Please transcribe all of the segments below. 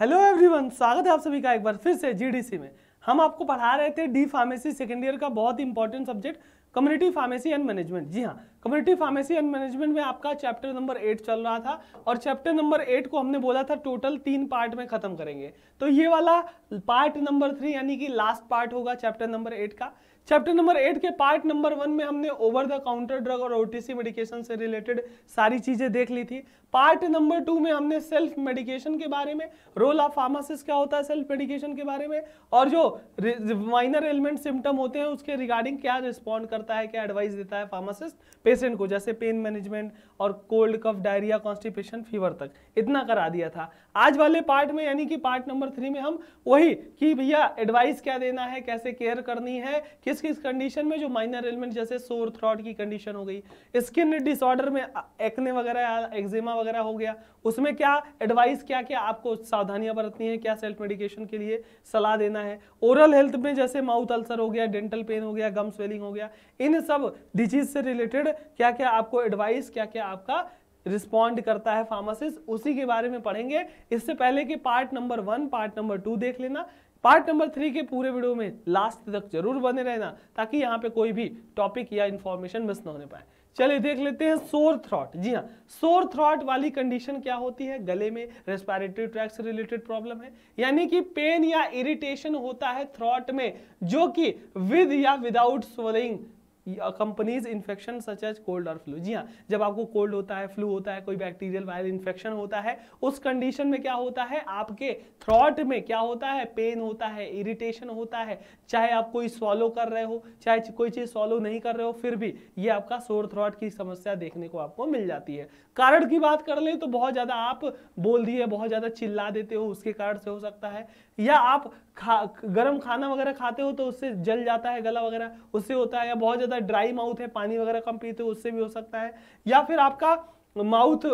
hello everyone स्वागत है आप सभी का एक बार फिर से जीडीसी में हम आपको पढ़ा रहे थे डी फार्मेसी सेकेंड ईयर का बहुत important subject community pharmacy and management जी हाँ कम्युनिटी फार्मेसी एंड मैनेजमेंट में आपका चैप्टर नंबर एट चल रहा था और चैप्टर नंबर एट को हमने बोला था टोटल तीन पार्ट में खत्म करेंगे तो ये वाला पार्ट नंबर थ्री यानी कि लास्ट पार्ट होगा चैप्टर नंबर एट का चैप्टर नंबर एट के पार्ट नंबर वन में हमने ओवर द काउंटर ड्रग और ओटीसी मेडिकेशन से रिलेटेड सारी चीज़ें देख ली थी पार्ट नंबर टू में हमने सेल्फ मेडिकेशन के बारे में रोल ऑफ फार्मासिस्ट क्या होता है सेल्फ मेडिकेशन के बारे में और जो माइनर एलिमेंट सिम्टम होते हैं उसके रिगार्डिंग क्या रिस्पॉन्ड करता है क्या एडवाइस देता है फार्मासिस्ट पेशेंट को जैसे पेन मैनेजमेंट और cold cough diarrhoea constipation fever तक इतना करा दिया था आज वाले पार्ट में यानी कि पार्ट नंबर थ्री में हम वही कि भैया एडवाइस क्या देना है कैसे केयर करनी है किस किस कंडीशन में जो माइनर एलिमेंट जैसे सोर थ्रॉट की कंडीशन हो गई स्किन डिसऑर्डर में एक्ने वगैरह एक्जिमा वगैरह हो गया उसमें क्या एडवाइस क्या क्या आपको सावधानियां बरतनी है क्या सेल्फ मेडिकेशन के लिए सलाह देना है ओरल हेल्थ में जैसे माउथ अल्सर हो गया डेंटल पेन हो गया गम स्वेलिंग हो गया इन सब डिजीज से रिलेटेड क्या क्या आपको एडवाइस क्या क्या आपका रिस्पॉन्ड करता है फार्मासिस्ट उसी के बारे में पढ़ेंगे इससे पहले कि part number one part number two देख लेना पार्ट नंबर थ्री के पूरे वीडियो में लास्ट तक जरूर बने रहना ताकि यहाँ पे कोई भी टॉपिक या इन्फॉर्मेशन मिस ना होने पाए चलिए देख लेते हैं सोर थ्रॉट जी हाँ सोर थ्रॉट वाली कंडीशन क्या होती है गले में रेस्पिरेटरी ट्रैक से रिलेटेड प्रॉब्लम है यानी कि पेन या इरिटेशन होता है थ्रॉट में जो कि विद या without swelling companies infection such as cold और फ्लू जी हाँ जब आपको कोल्ड होता है फ्लू होता है कोई बैक्टीरियल वायरल इन्फेक्शन होता है उस कंडीशन में क्या होता है आपके थ्रॉट में क्या होता है पेन होता है इरिटेशन होता है चाहे आप कोई सॉलो कर रहे हो चाहे कोई चीज़ सॉलो नहीं कर रहे हो फिर भी ये आपका सोर थ्रॉट की समस्या देखने को आपको मिल जाती है कारण की बात कर ले तो बहुत ज़्यादा आप बोल दिए बहुत ज़्यादा चिल्ला देते हो उसके कारण से हो सकता है या आप खा गर्म खाना वगैरह खाते हो तो उससे जल जाता है गला वगैरह उससे होता है या बहुत ज़्यादा ड्राई माउथ है पानी वगैरह कम पीते हो उससे भी हो सकता है या फिर आपका माउथ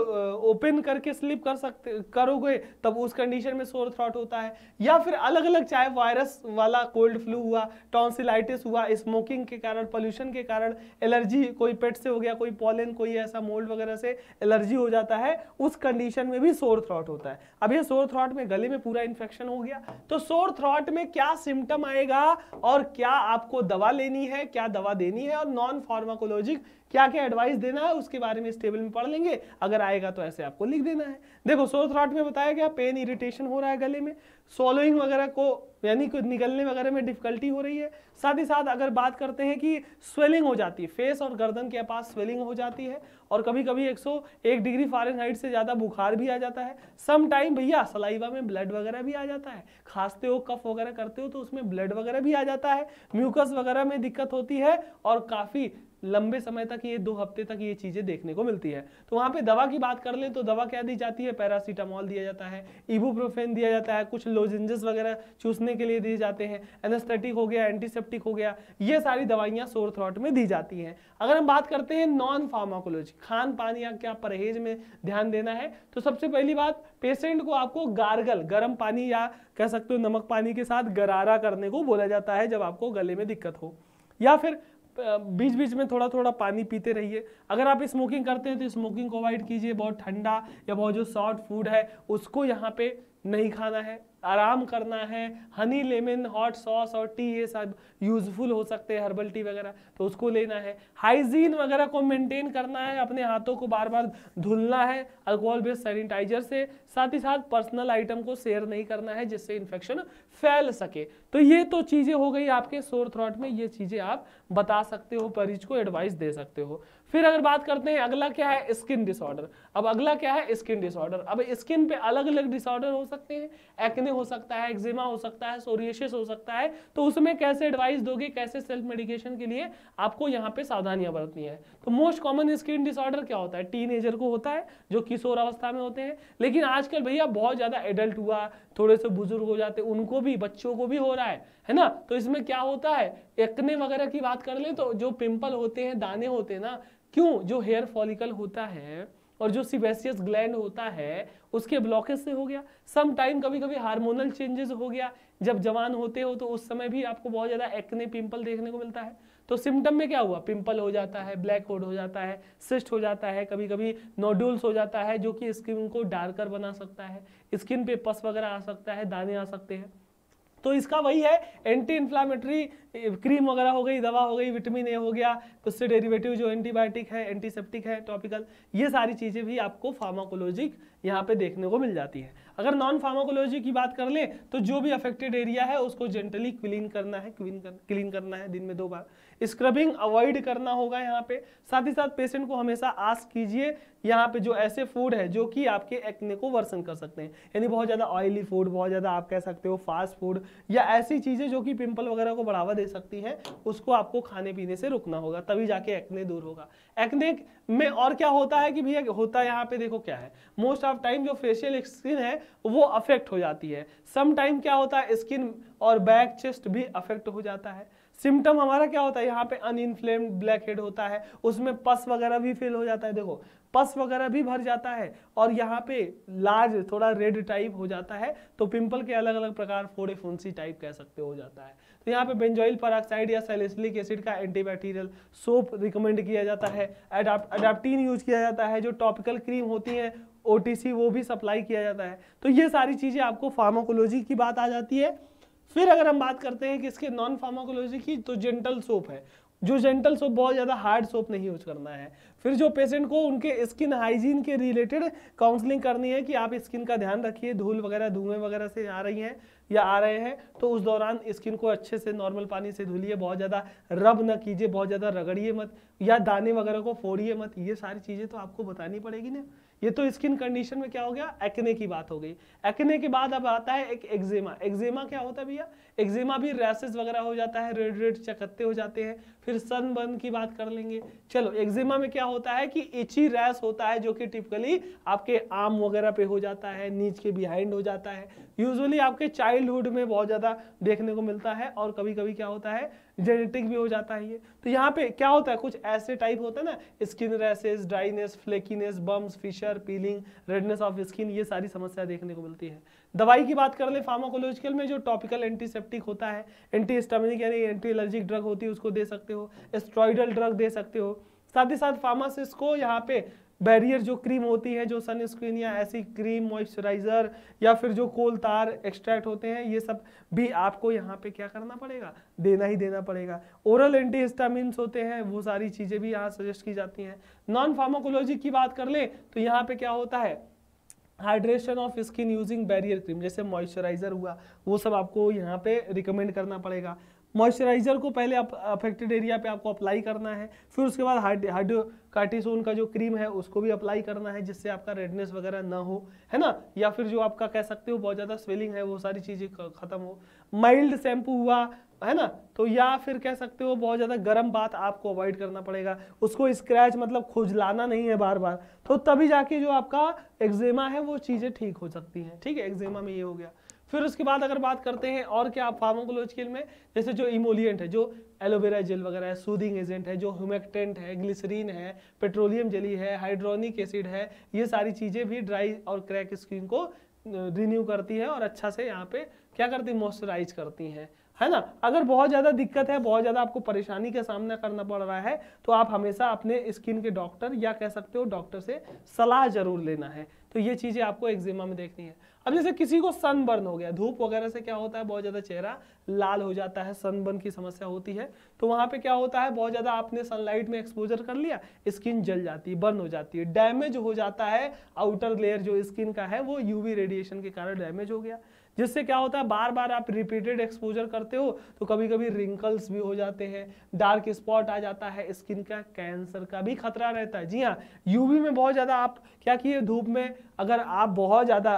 ओपन करके स्लिप कर सकते करोगे तब उस कंडीशन में सोर थ्रॉट होता है या फिर अलग अलग चाहे वायरस वाला कोल्ड फ्लू हुआ टॉन्सिलाइटिस हुआ स्मोकिंग के कारण पोल्यूशन के कारण एलर्जी कोई पेट से हो गया कोई पॉलन कोई ऐसा मोल्ड वगैरह से एलर्जी हो जाता है उस कंडीशन में भी सोर थ्रॉट होता है अब ये सोर थ्रॉट में गले में पूरा इन्फेक्शन हो गया तो सोर थ्रॉट में क्या सिम्टम आएगा और क्या आपको दवा लेनी है क्या दवा देनी है और नॉन फार्माकोलॉजिक क्या क्या एडवाइस देना है उसके बारे में इस टेबल में पढ़ लेंगे अगर आएगा तो ऐसे आपको लिख देना है देखो सोर थ्रॉट में बताया गया पेन इरिटेशन हो रहा है गले में सोलोइंग वगैरह को यानी कुछ निकलने वगैरह में डिफिकल्टी हो रही है साथ ही साथ अगर बात करते हैं कि स्वेलिंग हो जाती है फेस और गर्दन के पास स्वेलिंग हो जाती है और कभी कभी एक एक डिग्री फारेनहाइट से ज़्यादा बुखार भी आ जाता है सम टाइम भैया सलाइवा में ब्लड वगैरह भी आ जाता है खांसते हो कफ वगैरह करते हो तो उसमें ब्लड वगैरह भी आ जाता है म्यूकस वगैरह में दिक्कत होती है और काफ़ी लंबे समय तक ये दो हफ्ते तक ये चीजें देखने को मिलती है तो वहां पे दवा की बात कर ले तो दवा क्या दी जाती है पैरासीटामोल दिया जाता है इबूप्रोफेन दिया जाता है कुछ लोजेंजेस वगैरह चूसने के लिए दिए जाते हैं एनेस्थेटिक हो गया एंटीसेप्टिक हो गया ये सारी दवाइयाँ सोर थ्रॉट में दी जाती हैं अगर हम बात करते हैं नॉन फार्माकोलॉजी खान पान या क्या परहेज में ध्यान देना है तो सबसे पहली बात पेशेंट को आपको गार्गल गर्म पानी या कह सकते हो नमक पानी के साथ गरारा करने को बोला जाता है जब आपको गले में दिक्कत हो या फिर बीच बीच में थोड़ा थोड़ा पानी पीते रहिए अगर आप स्मोकिंग करते हैं तो स्मोकिंग को अवॉइड कीजिए बहुत ठंडा या बहुत जो सॉफ्ट फूड है उसको यहाँ पे नहीं खाना है आराम करना है हनी लेमन हॉट सॉस और टी ये सब यूजफुल हो सकते हैं हर्बल टी वगैरह तो उसको लेना है हाइजीन वगैरह को मेंटेन करना है अपने हाथों को बार बार धुलना है अल्कोहल बेस्ड सैनिटाइजर से साथ ही साथ पर्सनल आइटम को शेयर नहीं करना है जिससे इन्फेक्शन फैल सके तो ये तो चीज़ें हो गई आपके सोर थ्रॉट में ये चीज़ें आप बता सकते हो मरीज को एडवाइस दे सकते हो फिर अगर बात करते हैं अगला क्या है स्किन डिसऑर्डर अब अगला क्या है स्किन डिसऑर्डर अब स्किन पे अलग अलग डिसऑर्डर हो सकते हैं एक्ने हो सकता है एक्जिमा हो सकता है सोरियशिस हो सकता है तो उसमें कैसे एडवाइस दोगे कैसे सेल्फ मेडिकेशन के लिए आपको यहाँ पे सावधानियां बरतनी है तो मोस्ट कॉमन स्किन डिसऑर्डर क्या होता है टीन को होता है जो किशोर अवस्था में होते हैं लेकिन आजकल भैया बहुत ज़्यादा एडल्ट हुआ थोड़े से बुजुर्ग हो जाते उनको भी बच्चों को भी हो रहा है है ना तो इसमें क्या होता है एक्ने वगैरह की बात कर ले तो जो पिंपल होते हैं दाने होते हैं ना क्यों जो हेयर फॉलिकल होता है और जो सिबेसियस ग्लैंड होता है उसके ब्लॉकेज से हो गया सम टाइम कभी कभी हार्मोनल चेंजेस हो गया जब जवान होते हो तो उस समय भी आपको बहुत ज़्यादा एक्ने पिंपल देखने को मिलता है तो सिम्टम में क्या हुआ पिंपल हो जाता है ब्लैक होड हो जाता है सिस्ट हो जाता है कभी कभी नोड्यूल्स हो जाता है जो कि स्किन को डार्कर बना सकता है स्किन पे पस वगैरह आ सकता है दाने आ सकते हैं तो इसका वही है एंटी इन्फ्लामेटरी क्रीम वगैरह हो गई दवा हो गई विटामिन ए हो गया उससे डेरिवेटिव जो एंटीबायोटिक है एंटीसेप्टिक है टॉपिकल ये सारी चीज़ें भी आपको फार्माकोलॉजिक यहाँ पे देखने को मिल जाती है अगर नॉन फार्माकोलॉजी की बात कर लें तो जो भी अफेक्टेड एरिया है उसको जेंटली क्लीन करना है क्लीन करना क्लीन करना है दिन में दो बार स्क्रबिंग अवॉइड करना होगा यहाँ पे साथ ही साथ पेशेंट को हमेशा आस्क कीजिए यहाँ पे जो ऐसे फूड है जो कि आपके एक्ने को वर्सन कर सकते हैं यानी बहुत ज़्यादा ऑयली फूड बहुत ज़्यादा आप कह सकते हो फास्ट फूड या ऐसी चीज़ें जो कि पिंपल वगैरह को बढ़ावा दे सकती हैं उसको आपको खाने पीने से रुकना होगा तभी जाके एक्ने दूर होगा एक्ने में और क्या होता है कि भैया होता है यहाँ पे देखो क्या है मोस्ट ऑफ टाइम जो फेशियल स्किन है वो अफेक्ट हो जाती है सम टाइम क्या होता है स्किन और बैक चेस्ट भी अफेक्ट हो जाता है सिम्टम हमारा क्या होता है यहाँ पे अनइनफ्लेम्ड ब्लैक हेड होता है उसमें पस वगैरह भी फिल हो जाता है देखो पस वगैरह भी भर जाता है और यहाँ पे लार्ज थोड़ा रेड टाइप हो जाता है तो पिंपल के अलग अलग प्रकार फोड़े फुंसी टाइप कह सकते हो जाता है तो यहाँ पे बेंजोइल पराक्साइड या सेलेसलिक एसिड का एंटीबैक्टीरियल सोप रिकमेंड किया जाता है अडाप्टीन यूज किया जाता है जो टॉपिकल क्रीम होती है ओ वो भी सप्लाई किया जाता है तो ये सारी चीज़ें आपको फार्माकोलॉजी की बात आ जाती है फिर अगर हम बात करते हैं कि इसके नॉन फार्माकोलॉजी की तो जेंटल सोप है जो जेंटल सोप बहुत ज़्यादा हार्ड सोप नहीं यूज करना है फिर जो पेशेंट को उनके स्किन हाइजीन के रिलेटेड काउंसलिंग करनी है कि आप स्किन का ध्यान रखिए धूल वगैरह धुएं वगैरह से आ रही हैं या आ रहे हैं तो उस दौरान स्किन को अच्छे से नॉर्मल पानी से धुलिए बहुत ज़्यादा रब ना कीजिए बहुत ज़्यादा रगड़िए मत या दाने वगैरह को फोड़िए मत ये सारी चीज़ें तो आपको बतानी पड़ेगी ना ये तो स्किन कंडीशन में क्या हो गया एक्ने की बात हो गई एक्ने के बाद अब आता है एक एक्जेमा एक्जेमा क्या होता है भैया एक्जिमा भी रैसेस वगैरह हो जाता है रेड रेड चकत्ते हो जाते हैं फिर सनबर्न की बात कर लेंगे चलो एक्जिमा में क्या होता है कि इची रैस होता है जो कि टिपिकली आपके आर्म वगैरह पे हो जाता है नीच के बिहाइंड हो जाता है यूजुअली आपके चाइल्डहुड में बहुत ज़्यादा देखने को मिलता है और कभी कभी क्या होता है जेनेटिक भी हो जाता है ये तो यहाँ पे क्या होता है कुछ ऐसे टाइप होता है ना skin rashes dryness flakiness bumps fissure peeling redness of skin ये सारी समस्या देखने को मिलती है दवाई की बात कर ले फार्माकोलॉजिकल में जो टॉपिकल एंटीसेप्टिक होता है एंटी स्टमिक यानी एंटी एलर्जिक ड्रग होती है उसको दे सकते हो एस्ट्रॉइडल ड्रग दे सकते हो साथ ही साथ फार्मासिस्ट को यहाँ पे बैरियर जो क्रीम होती है जो सनस्क्रीन या ऐसी क्रीम मॉइस्चराइज़र या फिर जो कोल तार एक्सट्रैक्ट होते हैं ये सब भी आपको यहाँ पे क्या करना पड़ेगा देना ही देना पड़ेगा ओरल एंटी हिस्टामिन्स होते हैं वो सारी चीज़ें भी यहाँ सजेस्ट की जाती हैं नॉन फार्माकोलॉजी की बात कर लें तो यहाँ पे क्या होता है hydration of skin using barrier cream जैसे मॉइस्चराइजर हुआ वो सब आपको यहाँ पे रिकमेंड करना पड़ेगा मॉइस्चराइजर को पहले आप अफेक्टेड एरिया पे आपको अप्लाई करना है फिर उसके बाद हाइड हाइड्रोकार्टिसोन का जो क्रीम है उसको भी अप्लाई करना है जिससे आपका रेडनेस वगैरह ना हो है ना या फिर जो आपका कह सकते हो बहुत ज़्यादा स्वेलिंग है वो सारी चीज़ें खत्म हो माइल्ड शैम्पू हुआ है ना तो या फिर कह सकते हो बहुत ज़्यादा गर्म बात आपको अवॉइड करना पड़ेगा उसको स्क्रैच मतलब खुजलाना नहीं है बार बार तो तभी जाके जो आपका एक्जेमा है वो चीज़ें ठीक हो सकती हैं ठीक है एक्जेमा में ये हो गया फिर उसके बाद अगर बात करते हैं और क्या आप फार्मोकोलॉजिकल में जैसे जो इमोलियंट है जो एलोवेरा जेल वगैरह है सूदिंग एजेंट है जो ह्यूमेक्टेंट है ग्लिसरीन है पेट्रोलियम जली है हाइड्रोनिक एसिड है ये सारी चीज़ें भी ड्राई और क्रैक स्किन को रिन्यू करती है और अच्छा से यहाँ पे क्या करती है मॉइस्चराइज करती हैं है ना अगर बहुत ज़्यादा दिक्कत है बहुत ज़्यादा आपको परेशानी का सामना करना पड़ रहा है तो आप हमेशा अपने स्किन के डॉक्टर या कह सकते हो डॉक्टर से सलाह जरूर लेना है तो ये चीज़ें आपको एक्जिमा में देखनी है अब जैसे किसी को सनबर्न हो गया धूप वगैरह से क्या होता है बहुत ज़्यादा चेहरा लाल हो जाता है सनबर्न की समस्या होती है तो वहां पे क्या होता है बहुत ज़्यादा आपने सनलाइट में एक्सपोजर कर लिया स्किन जल जाती है बर्न हो जाती है डैमेज हो जाता है आउटर लेयर जो स्किन का है वो यूवी रेडिएशन के कारण डैमेज हो गया जिससे क्या होता है बार बार आप रिपीटेड एक्सपोजर करते हो तो कभी कभी रिंकल्स भी हो जाते हैं डार्क स्पॉट आ जाता है स्किन का कैंसर का भी खतरा रहता है जी हाँ यूवी में बहुत ज़्यादा आप क्या किए धूप में अगर आप बहुत ज़्यादा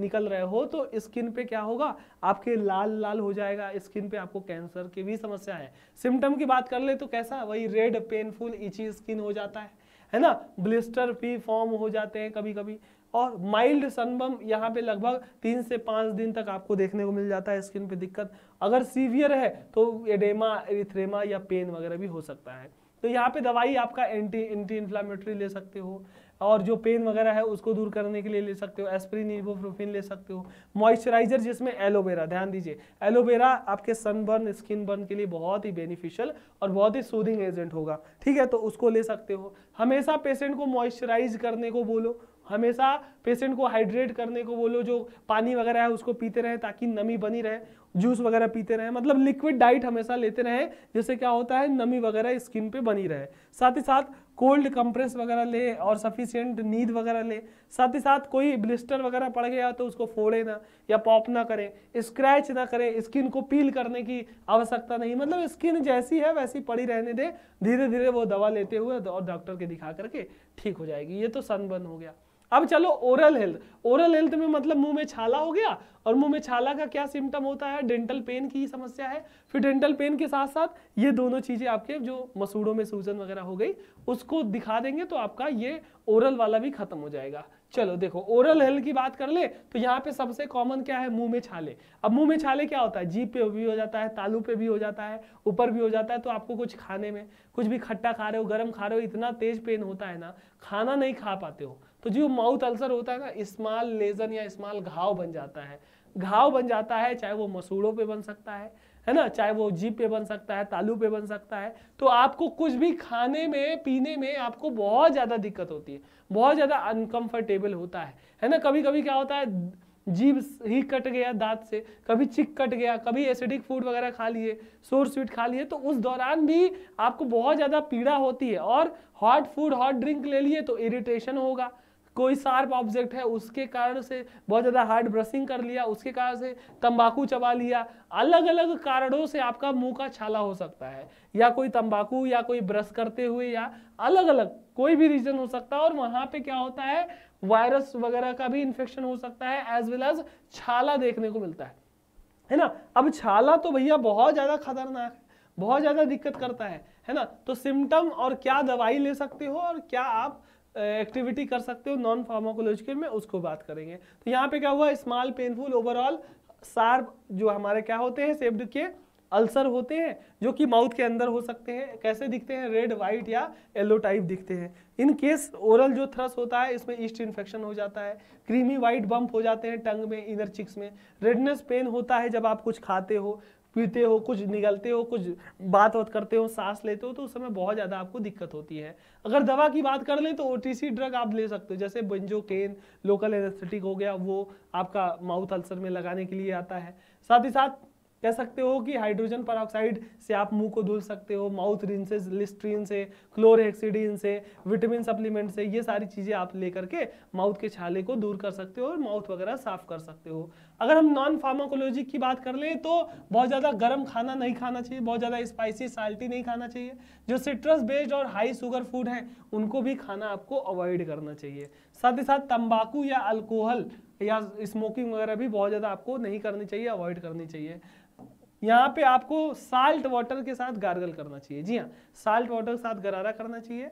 निकल रहे हो तो स्किन पे क्या होगा आपके लाल लाल हो जाएगा स्किन पे आपको कैंसर की भी समस्या है सिम्टम की बात कर ले तो कैसा वही रेड पेनफुल इची स्किन हो जाता है है ना ब्लिस्टर भी फॉर्म हो जाते हैं कभी कभी और माइल्ड सनबम यहाँ पे लगभग तीन से पाँच दिन तक आपको देखने को मिल जाता है स्किन पे दिक्कत अगर सीवियर है तो एडेमा एरिथ्रेमा या पेन वगैरह भी हो सकता है तो यहाँ पे दवाई आपका एंटी एंटी इन्फ्लामेटरी ले सकते हो और जो पेन वगैरह है उसको दूर करने के लिए ले सकते हो एस्प्रिन इबोप्रोफिन ले सकते हो मॉइस्चराइजर जिसमें एलोवेरा ध्यान दीजिए एलोवेरा आपके सनबर्न स्किन बर्न के लिए बहुत ही बेनिफिशियल और बहुत ही सूदिंग एजेंट होगा ठीक है तो उसको ले सकते हो हमेशा पेशेंट को मॉइस्चराइज करने को बोलो हमेशा पेशेंट को हाइड्रेट करने को बोलो जो पानी वगैरह है उसको पीते रहें ताकि नमी बनी रहे जूस वगैरह पीते रहें मतलब लिक्विड डाइट हमेशा लेते रहें जिससे क्या होता है नमी वगैरह स्किन पे बनी रहे साथ ही साथ कोल्ड कंप्रेस वगैरह ले और सफिशियंट नींद वगैरह ले साथ ही साथ कोई ब्लिस्टर वगैरह पड़ गया तो उसको फोड़े ना या पॉप ना करें स्क्रैच ना करें स्किन को पील करने की आवश्यकता नहीं मतलब स्किन जैसी है वैसी पड़ी रहने दे धीरे धीरे वो दवा लेते हुए और डॉक्टर के दिखा करके ठीक हो जाएगी ये तो सनबर्न हो गया अब चलो ओरल हेल्थ ओरल हेल्थ में मतलब मुंह में छाला हो गया और मुंह में छाला का क्या सिम्टम होता है डेंटल पेन की समस्या है फिर डेंटल पेन के साथ साथ ये दोनों चीज़ें आपके जो मसूड़ों में सूजन वगैरह हो गई उसको दिखा देंगे तो आपका ये ओरल वाला भी खत्म हो जाएगा चलो देखो ओरल हेल्थ की बात कर ले तो यहाँ पे सबसे कॉमन क्या है मुंह में छाले अब मुंह में छाले क्या होता है जीप पे भी हो जाता है तालू पे भी हो जाता है ऊपर भी हो जाता है तो आपको कुछ खाने में कुछ भी खट्टा खा रहे हो गर्म खा रहे हो इतना तेज पेन होता है ना खाना नहीं खा पाते हो तो जो माउथ अल्सर होता है ना स्मॉल लेजन या स्मॉल घाव बन जाता है घाव बन जाता है चाहे वो मसूड़ों पे बन सकता है है ना चाहे वो जीप पे बन सकता है तालू पे बन सकता है तो आपको कुछ भी खाने में पीने में आपको बहुत ज़्यादा दिक्कत होती है बहुत ज़्यादा अनकम्फर्टेबल होता है है ना कभी कभी क्या होता है जीभ ही कट गया दांत से कभी चिक कट गया कभी एसिडिक फूड वगैरह खा लिए सोर स्वीट खा लिए तो उस दौरान भी आपको बहुत ज़्यादा पीड़ा होती है और हॉट फूड हॉट ड्रिंक ले लिए तो इरिटेशन होगा कोई शार्प ऑब्जेक्ट है उसके कारण से बहुत ज़्यादा हार्ड ब्रशिंग कर लिया उसके कारण से तंबाकू चबा लिया अलग अलग कारणों से आपका मुंह का छाला हो सकता है या कोई तंबाकू या कोई ब्रश करते हुए या अलग अलग कोई भी रीजन हो सकता है और वहाँ पे क्या होता है वायरस वगैरह का भी इन्फेक्शन हो सकता है एज वेल एज छाला देखने को मिलता है है ना अब छाला तो भैया बहुत ज़्यादा खतरनाक है बहुत ज़्यादा दिक्कत करता है है ना तो सिम्टम और क्या दवाई ले सकते हो और क्या आप एक्टिविटी कर सकते हो नॉन फार्माकोलॉजिकल में उसको बात करेंगे तो यहाँ पे क्या हुआ स्मॉल पेनफुल ओवरऑल सार्प जो हमारे क्या होते हैं सेब्ड के अल्सर होते हैं जो कि माउथ के अंदर हो सकते हैं कैसे दिखते हैं रेड वाइट या येलो टाइप दिखते हैं इन केस ओरल जो थ्रस होता है इसमें ईस्ट इन्फेक्शन हो जाता है क्रीमी वाइट बम्प हो जाते हैं टंग में इनर चिक्स में रेडनेस पेन होता है जब आप कुछ खाते हो पीते हो कुछ निगलते हो कुछ बात बात करते हो सांस लेते हो तो उस समय बहुत ज़्यादा आपको दिक्कत होती है अगर दवा की बात कर लें तो ओ ड्रग आप ले सकते हो जैसे केन लोकल एनेस्थेटिक हो गया वो आपका माउथ अल्सर में लगाने के लिए आता है साथ ही साथ कह सकते हो कि हाइड्रोजन पर से आप मुंह को धुल सकते हो माउथ रिंसेस लिस्ट्रीन से क्लोरहेक्सीडीन से विटामिन सप्लीमेंट से ये सारी चीज़ें आप लेकर के माउथ के छाले को दूर कर सकते हो और माउथ वगैरह साफ कर सकते हो अगर हम नॉन फार्माकोलॉजी की बात कर लें तो बहुत ज़्यादा गर्म खाना नहीं खाना चाहिए बहुत ज़्यादा स्पाइसी साल्टी नहीं खाना चाहिए जो सिट्रस बेस्ड और हाई शुगर फूड हैं उनको भी खाना आपको अवॉइड करना चाहिए साथ ही साथ तंबाकू या अल्कोहल या स्मोकिंग वगैरह भी बहुत ज़्यादा आपको नहीं करनी चाहिए अवॉइड करनी चाहिए यहाँ पे आपको साल्ट वाटर के साथ गार्गल करना चाहिए जी हाँ साल्ट वाटर के साथ गरारा करना चाहिए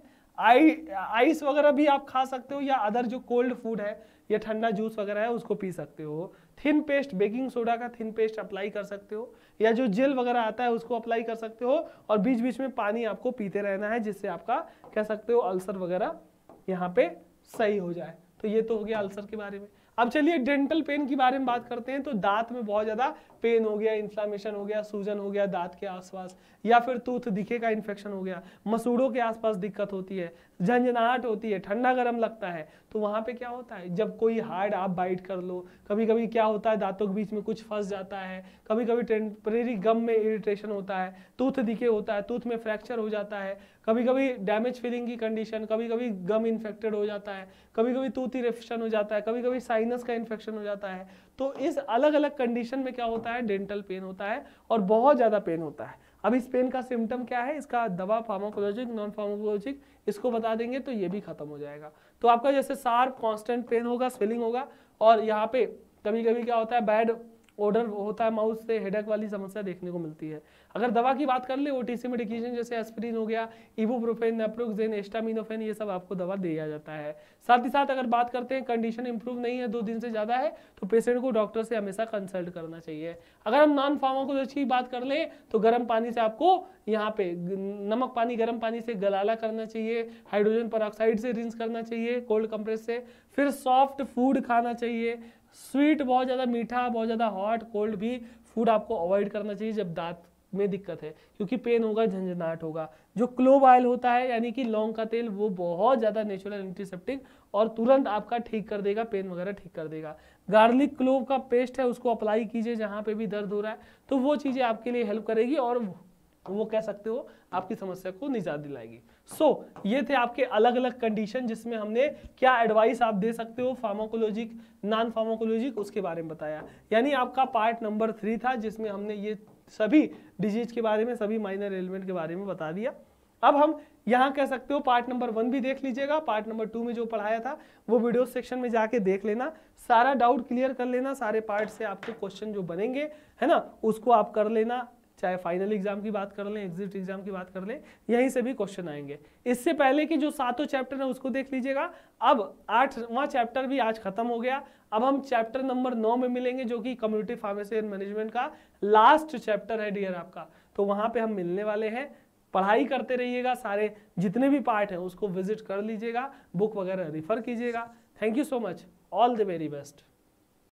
आई आइस वगैरह भी आप खा सकते हो या अदर जो कोल्ड फूड है या ठंडा जूस वगैरह है उसको पी सकते हो थिन पेस्ट बेकिंग सोडा का थिन पेस्ट अप्लाई कर सकते हो या जो जेल वगैरह आता है उसको अप्लाई कर सकते हो और बीच बीच में पानी आपको पीते रहना है जिससे आपका कह सकते हो अल्सर वगैरह यहाँ पे सही हो जाए तो ये तो हो गया अल्सर के बारे में अब चलिए डेंटल पेन के बारे में बात करते हैं तो दांत में बहुत ज़्यादा पेन हो गया इन्फ्लामेशन हो गया सूजन हो गया दांत के आसपास या फिर टूथ दिखे का इन्फेक्शन हो गया मसूड़ों के आसपास दिक्कत होती है झंझनाहट होती है ठंडा गर्म लगता है तो वहाँ पे क्या होता है जब कोई हार्ड आप बाइट कर लो कभी कभी क्या होता है दांतों के बीच में कुछ फंस जाता है कभी कभी टेम्परेरी गम में इरिटेशन होता है टूथ दिखे होता है टूथ में फ्रैक्चर हो जाता है कभी कभी डैमेज फीलिंग की कंडीशन कभी कभी गम इन्फेक्टेड हो जाता है कभी कभी टूथ इरेफेक्शन हो जाता है कभी कभी साइनस का इन्फेक्शन हो जाता है तो इस अलग अलग कंडीशन में क्या होता है डेंटल पेन होता है और बहुत ज़्यादा पेन होता है अब इस पेन का सिम्टम क्या है इसका दवा फार्माकोलॉजिक नॉन फार्माकोलॉजिक इसको बता देंगे तो ये भी खत्म हो जाएगा तो आपका जैसे सार कांस्टेंट पेन होगा स्वेलिंग होगा और यहाँ पे कभी कभी क्या होता है बैड ऑर्डर होता है माउथ से हेडक वाली समस्या देखने को मिलती है अगर दवा की बात कर ले ओ मेडिकेशन जैसे एस्पिरिन हो गया इबूप्रोफेन नेप्रोक्सेन एस्टामिनोफेन ये सब आपको दवा दिया जाता है साथ ही साथ अगर बात करते हैं कंडीशन इंप्रूव नहीं है दो दिन से ज़्यादा है तो पेशेंट को डॉक्टर से हमेशा कंसल्ट करना चाहिए अगर हम नॉन को अच्छी बात कर ले तो गर्म पानी से आपको यहाँ पे नमक पानी गर्म पानी से गलाला करना चाहिए हाइड्रोजन पर से रिंस करना चाहिए कोल्ड कंप्रेस से फिर सॉफ्ट फूड खाना चाहिए स्वीट बहुत ज़्यादा मीठा बहुत ज़्यादा हॉट कोल्ड भी फूड आपको अवॉइड करना चाहिए जब दांत में दिक्कत है क्योंकि पेन होगा झंझनाहट होगा जो क्लोव ऑयल होता है यानी कि लौंग का तेल वो बहुत ज़्यादा नेचुरल एंटीसेप्टिक और तुरंत आपका ठीक कर देगा पेन वगैरह ठीक कर देगा गार्लिक क्लोव का पेस्ट है उसको अप्लाई कीजिए जहाँ पे भी दर्द हो रहा है तो वो चीज़ें आपके लिए हेल्प करेगी और वो कह सकते हो आपकी समस्या को निजात दिलाएगी सो so, ये थे आपके अलग अलग कंडीशन जिसमें हमने क्या एडवाइस आप दे सकते हो फार्माकोलॉजिक नॉन फार्माकोलॉजिक उसके बारे में बताया यानी आपका पार्ट नंबर थ्री था जिसमें हमने ये सभी डिजीज के बारे में सभी माइनर एलिमेंट के बारे में बता दिया अब हम यहाँ कह सकते हो पार्ट नंबर वन भी देख लीजिएगा पार्ट नंबर टू में जो पढ़ाया था वो वीडियो सेक्शन में जाके देख लेना सारा डाउट क्लियर कर लेना सारे पार्ट से आपके क्वेश्चन जो बनेंगे है ना उसको आप कर लेना चाहे फाइनल एग्जाम की बात कर लें एग्जिट एग्जाम की बात कर लें यहीं से भी क्वेश्चन आएंगे इससे पहले कि जो सातों चैप्टर है उसको देख लीजिएगा अब आठवां चैप्टर भी आज खत्म हो गया अब हम चैप्टर नंबर नौ में मिलेंगे जो कि कम्युनिटी फार्मेसी एंड मैनेजमेंट का लास्ट चैप्टर है डियर आपका तो वहाँ पर हम मिलने वाले हैं पढ़ाई करते रहिएगा सारे जितने भी पार्ट हैं उसको विजिट कर लीजिएगा बुक वगैरह रिफर कीजिएगा thank you so much all the very best